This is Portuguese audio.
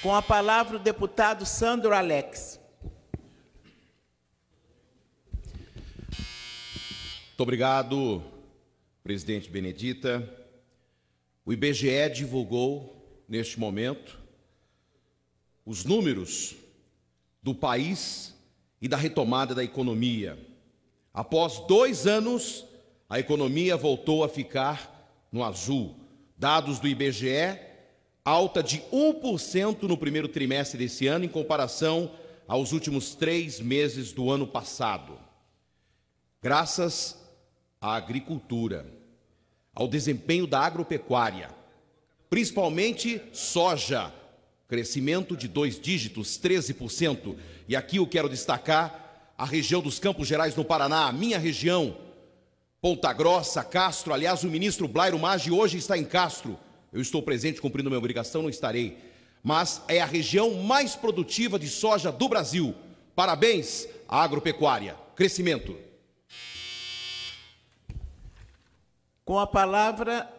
Com a palavra o deputado Sandro Alex. Muito obrigado, presidente Benedita. O IBGE divulgou, neste momento, os números do país e da retomada da economia. Após dois anos, a economia voltou a ficar no azul. Dados do IBGE alta de 1% no primeiro trimestre desse ano, em comparação aos últimos três meses do ano passado. Graças à agricultura, ao desempenho da agropecuária, principalmente soja, crescimento de dois dígitos, 13%. E aqui eu quero destacar a região dos Campos Gerais no Paraná, a minha região, Ponta Grossa, Castro. Aliás, o ministro Blairo Maggi hoje está em Castro eu estou presente cumprindo minha obrigação, não estarei. Mas é a região mais produtiva de soja do Brasil. Parabéns à agropecuária. Crescimento. Com a palavra,